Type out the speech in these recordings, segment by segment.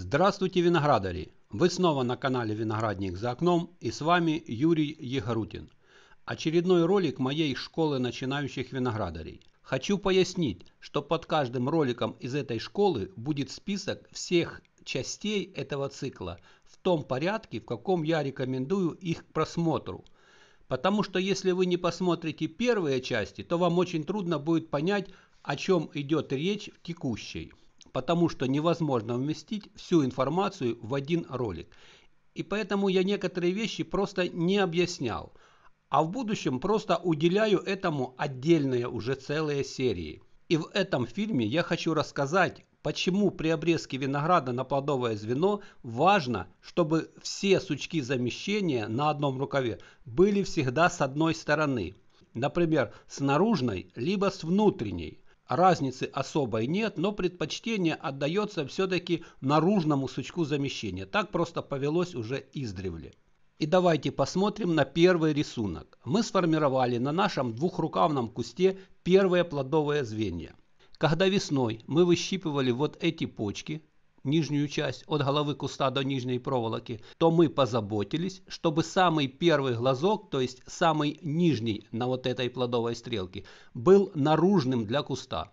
Здравствуйте, виноградари! Вы снова на канале Виноградник за окном и с вами Юрий Егорутин. Очередной ролик моей школы начинающих виноградарей. Хочу пояснить, что под каждым роликом из этой школы будет список всех частей этого цикла в том порядке, в каком я рекомендую их к просмотру. Потому что если вы не посмотрите первые части, то вам очень трудно будет понять, о чем идет речь в текущей потому что невозможно вместить всю информацию в один ролик. И поэтому я некоторые вещи просто не объяснял, а в будущем просто уделяю этому отдельные уже целые серии. И в этом фильме я хочу рассказать, почему при обрезке винограда на плодовое звено важно, чтобы все сучки замещения на одном рукаве были всегда с одной стороны. Например, с наружной, либо с внутренней. Разницы особой нет, но предпочтение отдается все-таки наружному сучку замещения. Так просто повелось уже издревле. И давайте посмотрим на первый рисунок. Мы сформировали на нашем двухрукавном кусте первое плодовое звенье. Когда весной мы выщипывали вот эти почки, нижнюю часть от головы куста до нижней проволоки, то мы позаботились, чтобы самый первый глазок, то есть самый нижний на вот этой плодовой стрелке, был наружным для куста.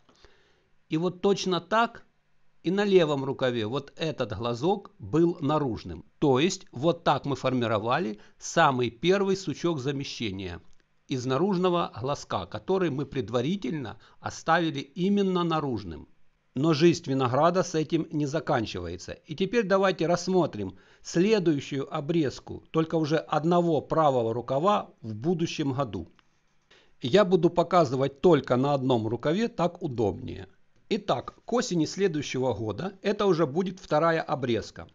И вот точно так и на левом рукаве вот этот глазок был наружным. То есть вот так мы формировали самый первый сучок замещения из наружного глазка, который мы предварительно оставили именно наружным. Но жизнь винограда с этим не заканчивается. И теперь давайте рассмотрим следующую обрезку, только уже одного правого рукава в будущем году. Я буду показывать только на одном рукаве, так удобнее. Итак, к осени следующего года это уже будет вторая обрезка.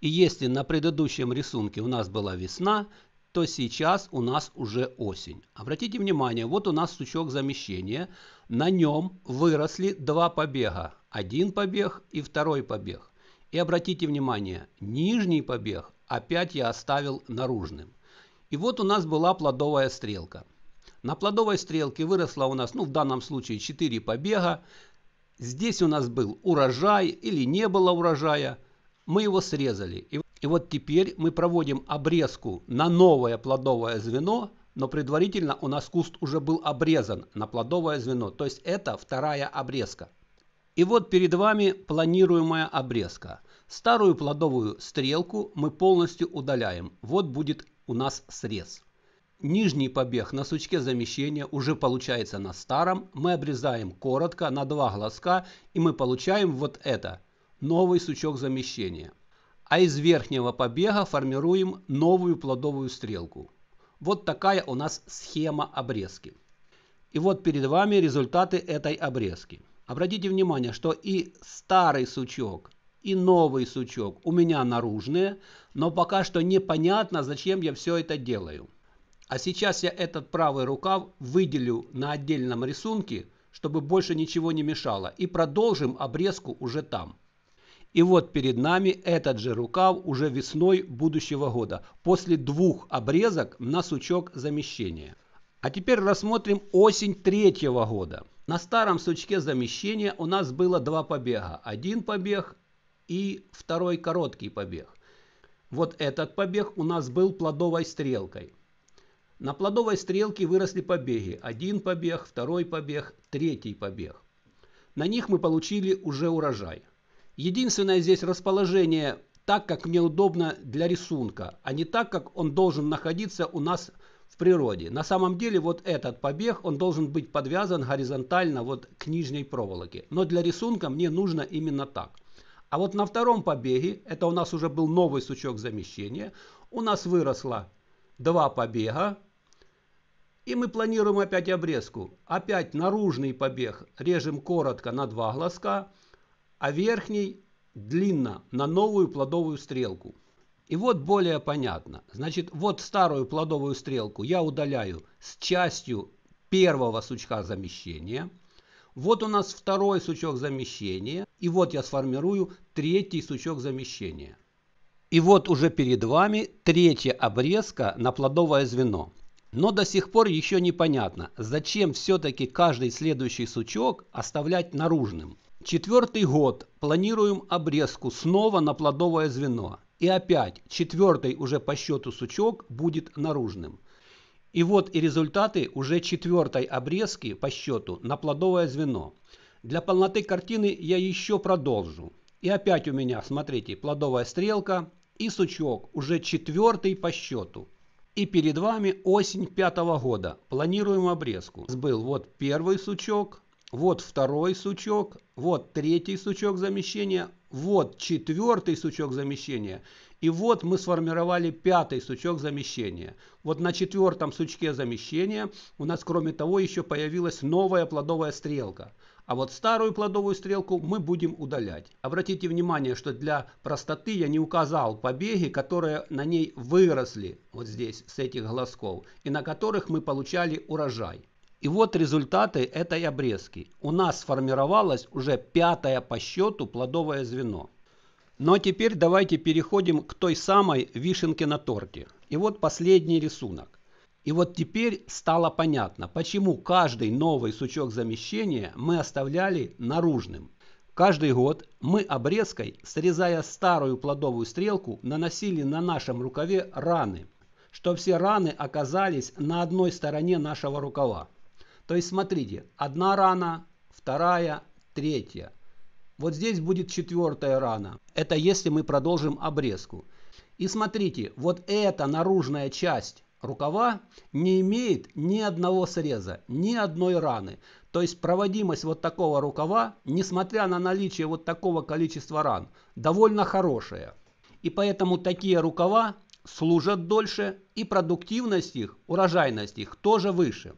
И если на предыдущем рисунке у нас была весна, то сейчас у нас уже осень. Обратите внимание, вот у нас сучок замещения. На нем выросли два побега. Один побег и второй побег. И обратите внимание, нижний побег опять я оставил наружным. И вот у нас была плодовая стрелка. На плодовой стрелке выросло у нас, ну в данном случае 4 побега. Здесь у нас был урожай или не было урожая. Мы его срезали. И и вот теперь мы проводим обрезку на новое плодовое звено, но предварительно у нас куст уже был обрезан на плодовое звено, то есть это вторая обрезка. И вот перед вами планируемая обрезка. Старую плодовую стрелку мы полностью удаляем. Вот будет у нас срез. Нижний побег на сучке замещения уже получается на старом. Мы обрезаем коротко на два глазка и мы получаем вот это. Новый сучок замещения а из верхнего побега формируем новую плодовую стрелку. Вот такая у нас схема обрезки. И вот перед вами результаты этой обрезки. Обратите внимание, что и старый сучок, и новый сучок у меня наружные, но пока что непонятно, зачем я все это делаю. А сейчас я этот правый рукав выделю на отдельном рисунке, чтобы больше ничего не мешало, и продолжим обрезку уже там. И вот перед нами этот же рукав уже весной будущего года, после двух обрезок на сучок замещения. А теперь рассмотрим осень третьего года. На старом сучке замещения у нас было два побега. Один побег и второй короткий побег. Вот этот побег у нас был плодовой стрелкой. На плодовой стрелке выросли побеги. Один побег, второй побег, третий побег. На них мы получили уже урожай. Единственное здесь расположение так, как мне удобно для рисунка, а не так, как он должен находиться у нас в природе. На самом деле вот этот побег, он должен быть подвязан горизонтально вот к нижней проволоке. Но для рисунка мне нужно именно так. А вот на втором побеге, это у нас уже был новый сучок замещения, у нас выросло два побега. И мы планируем опять обрезку. Опять наружный побег режем коротко на два глазка а верхний длинно на новую плодовую стрелку. И вот более понятно. Значит, вот старую плодовую стрелку я удаляю с частью первого сучка замещения. Вот у нас второй сучок замещения. И вот я сформирую третий сучок замещения. И вот уже перед вами третья обрезка на плодовое звено. Но до сих пор еще непонятно, зачем все-таки каждый следующий сучок оставлять наружным. Четвертый год планируем обрезку снова на плодовое звено. И опять четвертый уже по счету сучок будет наружным. И вот и результаты уже четвертой обрезки по счету на плодовое звено. Для полноты картины я еще продолжу. И опять у меня, смотрите, плодовая стрелка и сучок, уже четвертый по счету. И перед вами осень пятого года. Планируем обрезку. сбыл вот первый сучок, вот второй сучок, вот третий сучок замещения, вот четвертый сучок замещения. И вот мы сформировали пятый сучок замещения. Вот на четвертом сучке замещения у нас, кроме того, еще появилась новая плодовая стрелка. А вот старую плодовую стрелку мы будем удалять. Обратите внимание, что для простоты я не указал побеги, которые на ней выросли вот здесь, с этих глазков, и на которых мы получали урожай. И вот результаты этой обрезки. У нас сформировалось уже пятое по счету плодовое звено. Но теперь давайте переходим к той самой вишенке на торте. И вот последний рисунок. И вот теперь стало понятно, почему каждый новый сучок замещения мы оставляли наружным. Каждый год мы обрезкой, срезая старую плодовую стрелку, наносили на нашем рукаве раны, что все раны оказались на одной стороне нашего рукава. То есть смотрите, одна рана, вторая, третья. Вот здесь будет четвертая рана. Это если мы продолжим обрезку. И смотрите, вот эта наружная часть рукава не имеет ни одного среза, ни одной раны. То есть проводимость вот такого рукава, несмотря на наличие вот такого количества ран, довольно хорошая. И поэтому такие рукава служат дольше и продуктивность их, урожайность их тоже выше.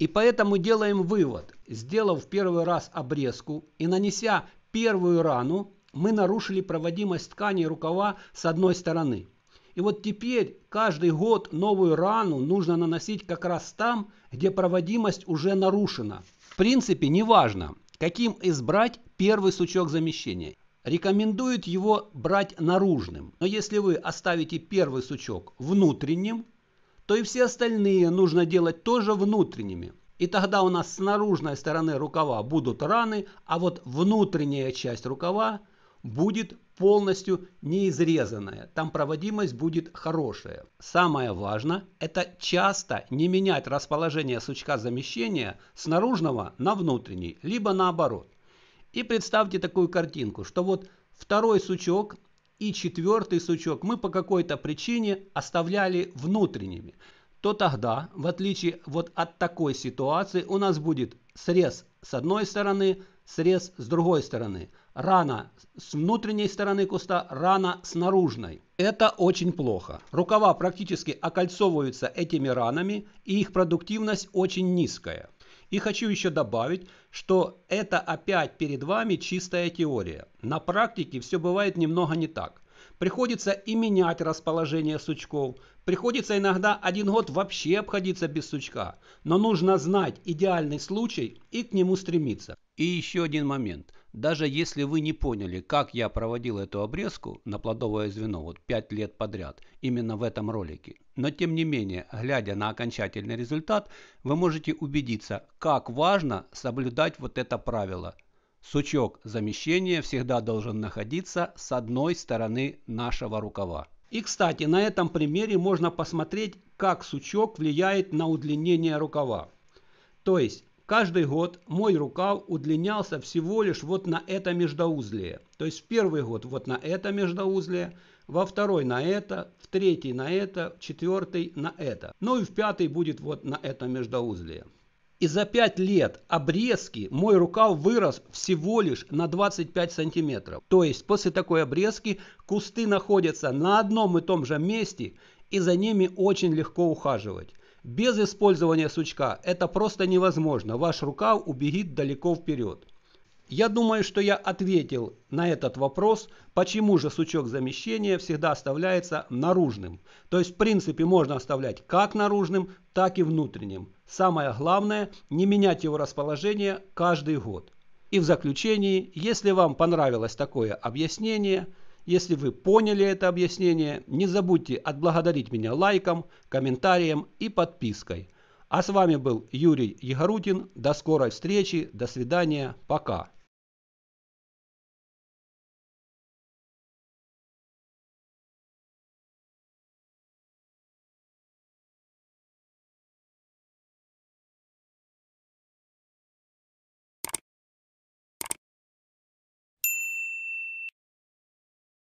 И поэтому делаем вывод. Сделав первый раз обрезку и нанеся первую рану, мы нарушили проводимость ткани рукава с одной стороны. И вот теперь каждый год новую рану нужно наносить как раз там, где проводимость уже нарушена. В принципе, неважно, каким избрать первый сучок замещения. Рекомендуют его брать наружным. Но если вы оставите первый сучок внутренним, то и все остальные нужно делать тоже внутренними. И тогда у нас с наружной стороны рукава будут раны, а вот внутренняя часть рукава будет полностью неизрезанная. Там проводимость будет хорошая. Самое важное – это часто не менять расположение сучка замещения с наружного на внутренний, либо наоборот. И представьте такую картинку, что вот второй сучок и четвертый сучок мы по какой-то причине оставляли внутренними, то тогда, в отличие вот от такой ситуации, у нас будет срез с одной стороны, срез с другой стороны. Рана с внутренней стороны куста, рана с наружной. Это очень плохо. Рукава практически окольцовываются этими ранами, и их продуктивность очень низкая. И хочу еще добавить, что это опять перед вами чистая теория. На практике все бывает немного не так. Приходится и менять расположение сучков. Приходится иногда один год вообще обходиться без сучка. Но нужно знать идеальный случай и к нему стремиться. И еще один момент. Даже если вы не поняли, как я проводил эту обрезку на плодовое звено вот 5 лет подряд, именно в этом ролике, но тем не менее, глядя на окончательный результат, вы можете убедиться, как важно соблюдать вот это правило. Сучок замещения всегда должен находиться с одной стороны нашего рукава. И, кстати, на этом примере можно посмотреть, как сучок влияет на удлинение рукава. То есть, Каждый год мой рукав удлинялся всего лишь вот на это междоузлие. То есть в первый год вот на это междоузлие, во второй на это, в третий на это, в четвертый на это. Ну и в пятый будет вот на это междоузлие. И за 5 лет обрезки мой рукав вырос всего лишь на 25 сантиметров. То есть после такой обрезки кусты находятся на одном и том же месте и за ними очень легко ухаживать. Без использования сучка это просто невозможно. Ваш рукав убегит далеко вперед. Я думаю, что я ответил на этот вопрос, почему же сучок замещения всегда оставляется наружным. То есть, в принципе, можно оставлять как наружным, так и внутренним. Самое главное, не менять его расположение каждый год. И в заключении, если вам понравилось такое объяснение – если вы поняли это объяснение, не забудьте отблагодарить меня лайком, комментарием и подпиской. А с вами был Юрий Егорутин. До скорой встречи, до свидания, пока.